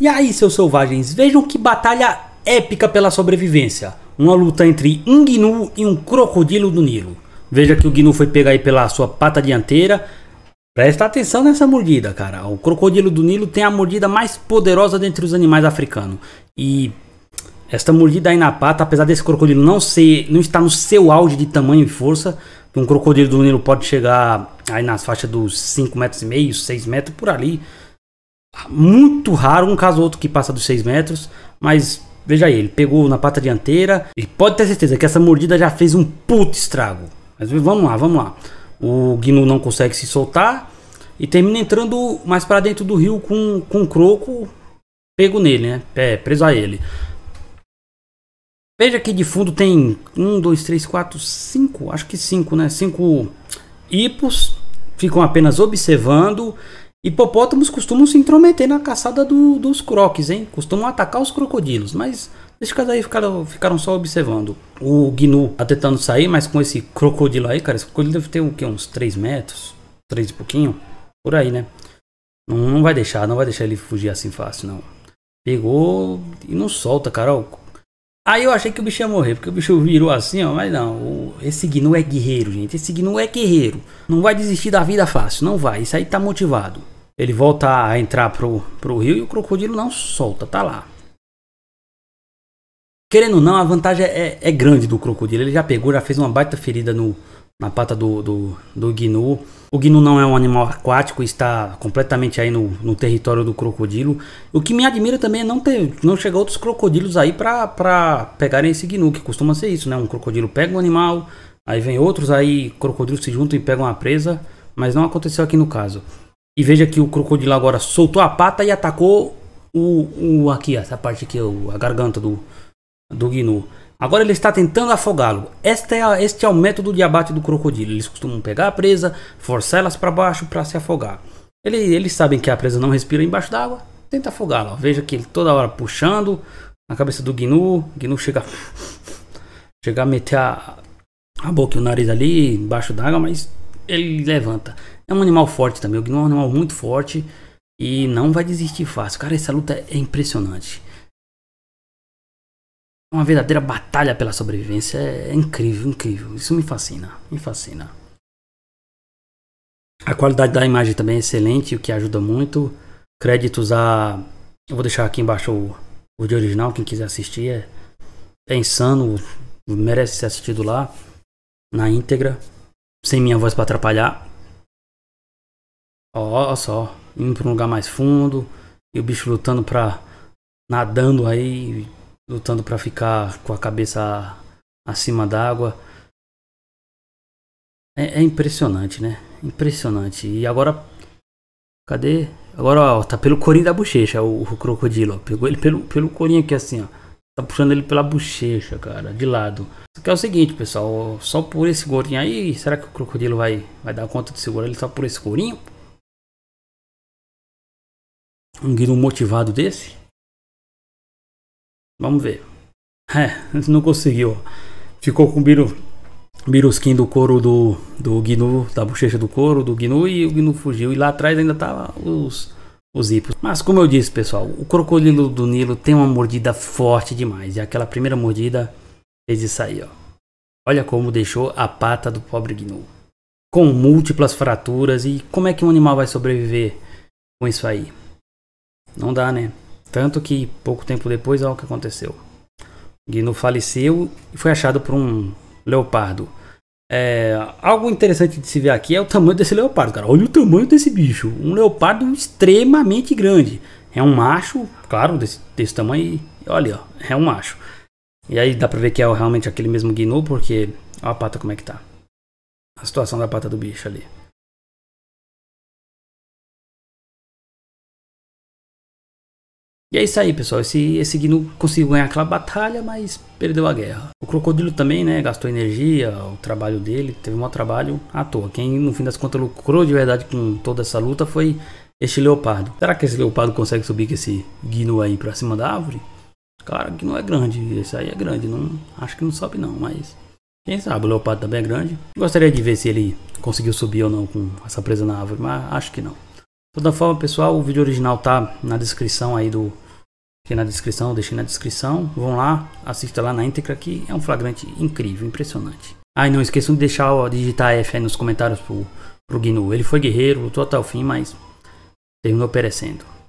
E aí, seus selvagens, vejam que batalha épica pela sobrevivência. Uma luta entre um gnu e um crocodilo do Nilo. Veja que o gnu foi pegar aí pela sua pata dianteira. Presta atenção nessa mordida, cara. O crocodilo do Nilo tem a mordida mais poderosa dentre os animais africanos. E esta mordida aí na pata, apesar desse crocodilo não ser, não estar no seu auge de tamanho e força, um crocodilo do Nilo pode chegar aí nas faixas dos 5 metros e meio, 6 metros por ali. Muito raro, um caso ou outro que passa dos 6 metros, mas veja aí, ele pegou na pata dianteira e pode ter certeza que essa mordida já fez um puto estrago. Mas vamos lá, vamos lá. O Gnu não consegue se soltar e termina entrando mais para dentro do rio com, com um croco pego nele, né? É, preso a ele. Veja que de fundo tem 1, 2, 3, 4, 5, acho que 5, né? 5 hipos ficam apenas observando Hipopótamos costumam se intrometer na caçada do, dos croques, hein? Costumam atacar os crocodilos, mas nesse caso aí ficaram, ficaram só observando. O Gnu tá tentando sair, mas com esse crocodilo aí, cara, esse crocodilo deve ter o quê? Uns 3 metros? 3 e pouquinho? Por aí, né? Não, não vai deixar, não vai deixar ele fugir assim fácil, não. Pegou e não solta, cara. Aí eu achei que o bicho ia morrer, porque o bicho virou assim, ó. Mas não, esse Gnu é guerreiro, gente. Esse Gnu é guerreiro. Não vai desistir da vida fácil, não vai. Isso aí tá motivado. Ele volta a entrar pro, pro rio e o crocodilo não solta, tá lá. Querendo ou não, a vantagem é, é, é grande do crocodilo. Ele já pegou, já fez uma baita ferida no, na pata do, do, do Gnu. O Gnu não é um animal aquático, está completamente aí no, no território do crocodilo. O que me admira também é não, ter, não chegar outros crocodilos aí para pegarem esse Gnu, que costuma ser isso, né? Um crocodilo pega um animal, aí vem outros, aí crocodilos se juntam e pegam a presa. Mas não aconteceu aqui no caso. E veja que o crocodilo agora soltou a pata e atacou o, o aqui, essa parte aqui, a garganta do, do Gnu. Agora ele está tentando afogá-lo. Este, é, este é o método de abate do crocodilo. Eles costumam pegar a presa, forçá-las para baixo para se afogar. Ele, eles sabem que a presa não respira embaixo d'água, tenta afogá-la. Veja que ele toda hora puxando a cabeça do Gnu. Gnu chega, chega a meter a, a boca e o nariz ali embaixo d'água, mas ele levanta. É um animal forte também, o Gnu é um animal muito forte e não vai desistir fácil. Cara, essa luta é impressionante. Uma verdadeira batalha pela sobrevivência, é incrível, incrível. Isso me fascina, me fascina. A qualidade da imagem também é excelente, o que ajuda muito. Créditos a. Eu vou deixar aqui embaixo o, o de original, quem quiser assistir. É, é insano, merece ser assistido lá, na íntegra sem minha voz para atrapalhar. Ó, só, indo para um lugar mais fundo e o bicho lutando pra nadando aí, lutando para ficar com a cabeça acima d'água. É, é, impressionante, né? Impressionante. E agora cadê? Agora ó, tá pelo corinho da bochecha o, o crocodilo, ó. Pegou ele pelo pelo corinho aqui assim, ó. Tá puxando ele pela bochecha, cara, de lado. Só que é o seguinte, pessoal, só por esse gorinho aí, será que o crocodilo vai, vai dar conta de segurar ele só por esse gorinho? Um guiro motivado desse? Vamos ver. É, não conseguiu. Ficou com o Biru, Birusquim do couro do, do Gnu, da bochecha do couro do Gnu e o Gnu fugiu. E lá atrás ainda tava os os hipos. Mas como eu disse, pessoal, o crocodilo do Nilo tem uma mordida forte demais. E aquela primeira mordida fez isso aí, ó. Olha como deixou a pata do pobre gnu. Com múltiplas fraturas e como é que um animal vai sobreviver com isso aí? Não dá, né? Tanto que pouco tempo depois, olha o que aconteceu. gnu faleceu e foi achado por um leopardo. É, algo interessante de se ver aqui é o tamanho desse leopardo, cara. Olha o tamanho desse bicho. Um leopardo extremamente grande. É um macho, claro, desse, desse tamanho. Olha, ó, é um macho. E aí dá pra ver que é realmente aquele mesmo Gnu, porque... Olha a pata como é que tá. A situação da pata do bicho ali. E é isso aí, pessoal. Esse, esse Gnu conseguiu ganhar aquela batalha, mas perdeu a guerra. O Crocodilo também, né? Gastou energia, o trabalho dele, teve um trabalho à toa. Quem, no fim das contas, lucrou de verdade com toda essa luta foi este leopardo. Será que esse leopardo consegue subir com esse Gnu aí pra cima da árvore? Cara, que não é grande. Esse aí é grande. Não, acho que não sobe não, mas... Quem sabe, o leopardo também é grande. Gostaria de ver se ele conseguiu subir ou não com essa presa na árvore, mas acho que não toda então, forma, pessoal, o vídeo original tá na descrição aí do aqui na descrição, deixei na descrição. Vão lá, assista lá na íntegra que é um flagrante incrível, impressionante. Ah, e não esqueçam de deixar o digitar F aí nos comentários pro, pro Gnu. Ele foi guerreiro, lutou até o fim, mas terminou perecendo.